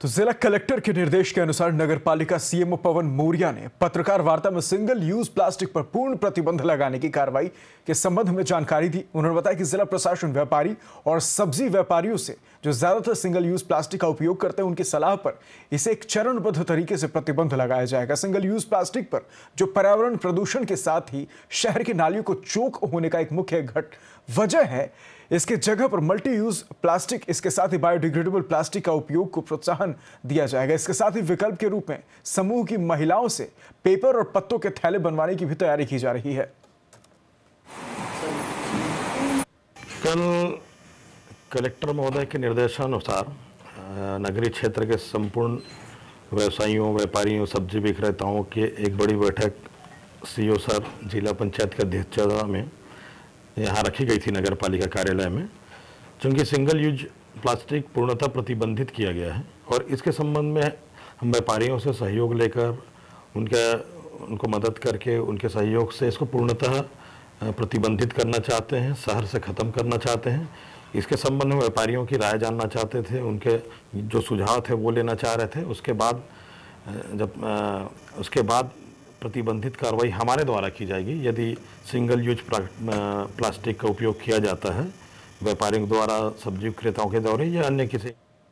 तो जिला कलेक्टर के निर्देश के अनुसार नगर पालिका सीएमओ पवन मौर्या ने पत्रकार वार्ता में सिंगल यूज प्लास्टिक पर पूर्ण प्रतिबंध लगाने की कार्रवाई के संबंध में जानकारी दी उन्होंने बताया कि जिला प्रशासन व्यापारी और सब्जी व्यापारियों से जो ज्यादातर सिंगल यूज प्लास्टिक का उपयोग करते हैं उनकी सलाह पर इसे एक चरणबद्ध तरीके से प्रतिबंध लगाया जाएगा सिंगल यूज प्लास्टिक पर जो पर्यावरण प्रदूषण के साथ ही शहर की नालियों को चोक होने का एक मुख्य घट वजह है इसके जगह पर मल्टी यूज प्लास्टिक इसके साथ ही बायोडिग्रेडेबल प्लास्टिक का उपयोग को प्रोत्साहन दिया जाएगा इसके साथ ही विकल्प के रूप में समूह की महिलाओं से पेपर और पत्तों के थैले बनवाने की भी तैयारी की जा रही है कल कलेक्टर महोदय के निर्देशानुसार नगरीय क्षेत्र के संपूर्ण व्यवसायियों व्यापारियों सब्जी विक्रेताओं की एक बड़ी बैठक सीईओ सर जिला पंचायत के अध्यक्षता में यहाँ रखी गई थी नगर पालिका कार्यालय में चूँकि सिंगल यूज प्लास्टिक पूर्णतः प्रतिबंधित किया गया है और इसके संबंध में हम व्यापारियों से सहयोग लेकर उनका उनको मदद करके उनके सहयोग से इसको पूर्णतः प्रतिबंधित करना चाहते हैं शहर से ख़त्म करना चाहते हैं इसके संबंध में व्यापारियों की राय जानना चाहते थे उनके जो सुझाव थे वो लेना चाह रहे थे उसके बाद जब उसके बाद प्रतिबंधित कार्रवाई हमारे द्वारा की जाएगी यदि सिंगल यूज प्लास्टिक का उपयोग किया जाता है व्यापारियों द्वारा सब्जी विक्रेताओं के द्वारा या अन्य किसी